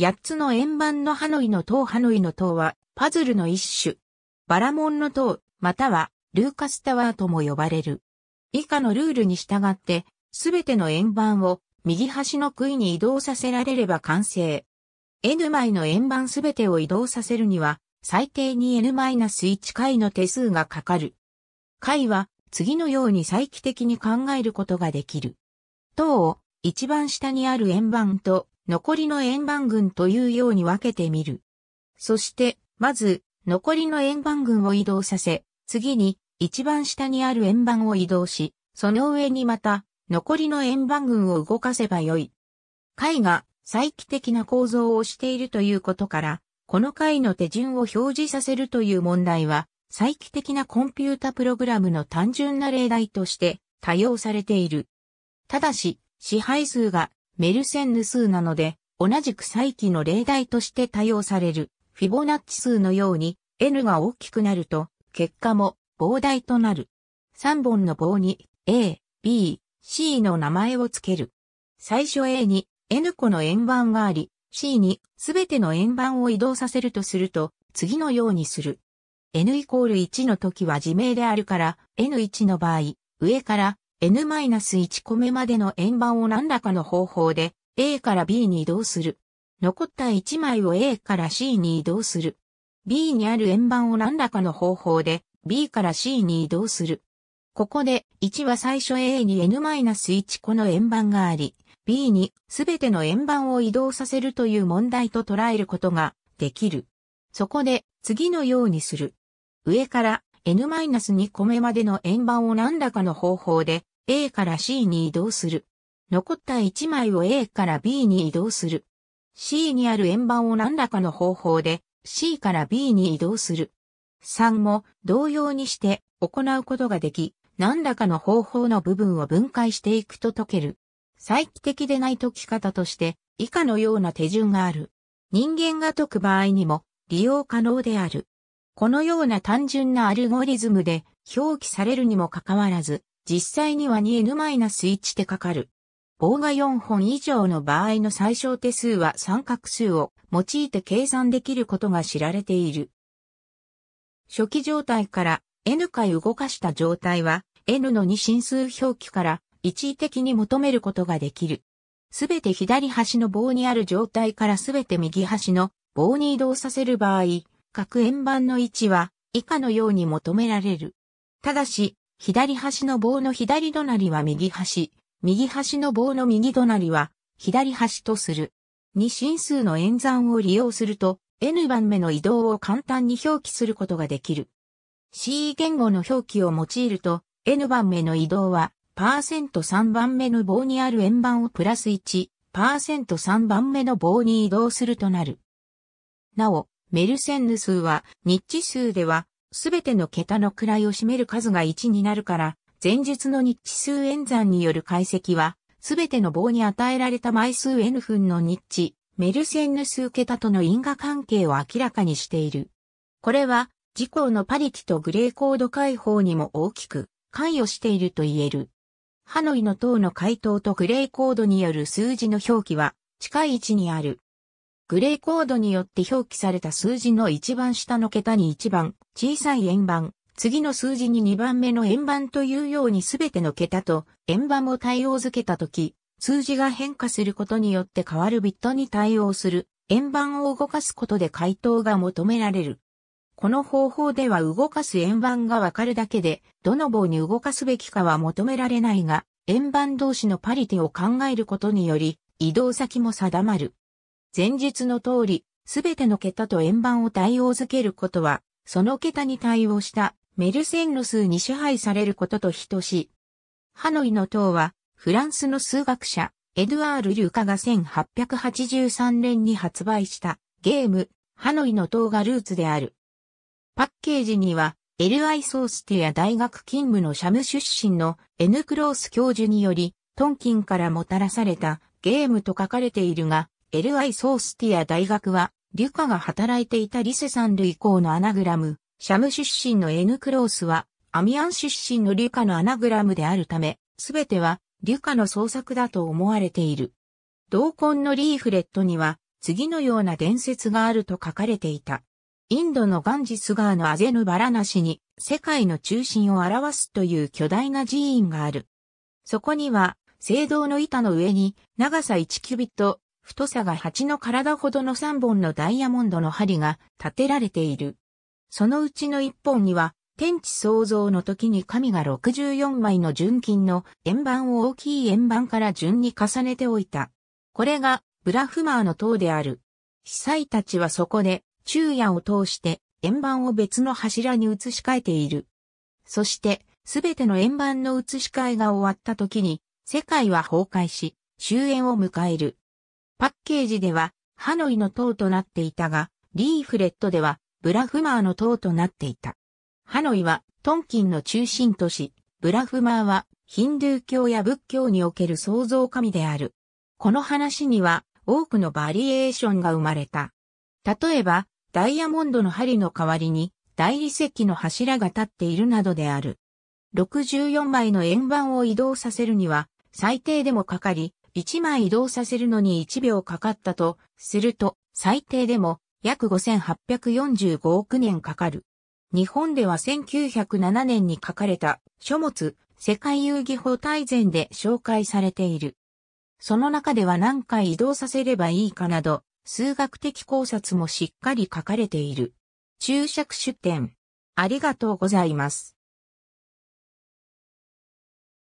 八つの円盤のハノイの塔ハノイの塔は、パズルの一種。バラモンの塔、または、ルーカスタワーとも呼ばれる。以下のルールに従って、すべての円盤を、右端の杭に移動させられれば完成。N 枚の円盤すべてを移動させるには、最低に N-1 回の手数がかかる。回は、次のように再帰的に考えることができる。塔を、一番下にある円盤と、残りの円盤群というように分けてみる。そして、まず、残りの円盤群を移動させ、次に、一番下にある円盤を移動し、その上にまた、残りの円盤群を動かせばよい。解が、再帰的な構造をしているということから、この解の手順を表示させるという問題は、再帰的なコンピュータプログラムの単純な例題として多用されている。ただし、支配数がメルセンヌ数なので、同じく再起の例題として多用されるフィボナッチ数のように n が大きくなると結果も膨大となる。3本の棒に a, b, c の名前を付ける。最初 a に n 個の円盤があり、c にすべての円盤を移動させるとすると次のようにする。n イコール1の時は自明であるから n1 の場合、上から n-1 個目までの円盤を何らかの方法で A から B に移動する。残った1枚を A から C に移動する。B にある円盤を何らかの方法で B から C に移動する。ここで1は最初 A に n-1 個の円盤があり、B にすべての円盤を移動させるという問題と捉えることができる。そこで次のようにする。上から n-2 個目までの円盤を何らかの方法で A から C に移動する。残った1枚を A から B に移動する。C にある円盤を何らかの方法で C から B に移動する。3も同様にして行うことができ、何らかの方法の部分を分解していくと解ける。再帰的でない解き方として以下のような手順がある。人間が解く場合にも利用可能である。このような単純なアルゴリズムで表記されるにもかかわらず、実際には 2n-1 手かかる。棒が4本以上の場合の最小手数は三角数を用いて計算できることが知られている。初期状態から n 回動かした状態は n の2進数表記から一時的に求めることができる。すべて左端の棒にある状態からすべて右端の棒に移動させる場合、各円盤の位置は以下のように求められる。ただし、左端の棒の左隣は右端、右端の棒の右隣は左端とする。二進数の演算を利用すると、n 番目の移動を簡単に表記することができる。C 言語の表記を用いると、n 番目の移動は、パーセント3番目の棒にある円盤をプラス1、パーセント3番目の棒に移動するとなる。なお、メルセンヌ数は、日地数では、すべての桁の位を占める数が1になるから、前述の日地数演算による解析は、すべての棒に与えられた枚数 n 分の日地、メルセンヌ数桁との因果関係を明らかにしている。これは、事項のパリティとグレーコード解放にも大きく関与していると言える。ハノイの塔の回答とグレーコードによる数字の表記は近い位置にある。グレーコードによって表記された数字の一番下の桁に1番、小さい円盤、次の数字に2番目の円盤というようにすべての桁と円盤を対応付けたとき、数字が変化することによって変わるビットに対応する円盤を動かすことで回答が求められる。この方法では動かす円盤がわかるだけで、どの棒に動かすべきかは求められないが、円盤同士のパリティを考えることにより、移動先も定まる。前述の通り、すべての桁と円盤を対応づけることは、その桁に対応したメルセンの数に支配されることと等しい。ハノイの塔は、フランスの数学者、エドアール・リュカが1883年に発売したゲーム、ハノイの塔がルーツである。パッケージには、LI ソーステや大学勤務のシャム出身の N クロース教授により、トンキンからもたらされたゲームと書かれているが、LI ソースティア大学は、リュカが働いていたリセ三類校のアナグラム、シャム出身の N クロースは、アミアン出身のリュカのアナグラムであるため、すべてはリュカの創作だと思われている。同梱のリーフレットには、次のような伝説があると書かれていた。インドのガンジス川のアゼヌバラナシに世界の中心を表すという巨大な寺院がある。そこには、聖堂の板の上に長さ1キュビット、太さが蜂の体ほどの3本のダイヤモンドの針が立てられている。そのうちの1本には、天地創造の時に神が64枚の純金の円盤を大きい円盤から順に重ねておいた。これがブラフマーの塔である。司祭たちはそこで昼夜を通して円盤を別の柱に移し替えている。そしてすべての円盤の移し替えが終わった時に世界は崩壊し終焉を迎える。パッケージではハノイの塔となっていたが、リーフレットではブラフマーの塔となっていた。ハノイはトンキンの中心都市、ブラフマーはヒンドゥー教や仏教における創造神である。この話には多くのバリエーションが生まれた。例えば、ダイヤモンドの針の代わりに大理石の柱が立っているなどである。64枚の円盤を移動させるには最低でもかかり、1枚移動させるのに1秒かかったとすると、最低でも約5845億年かかる。日本では1907年に書かれた書物世界遊戯法大全で紹介されている。その中では何回移動させればいいかなど、数学的考察もしっかり書かれている。注釈出典。ありがとうございます。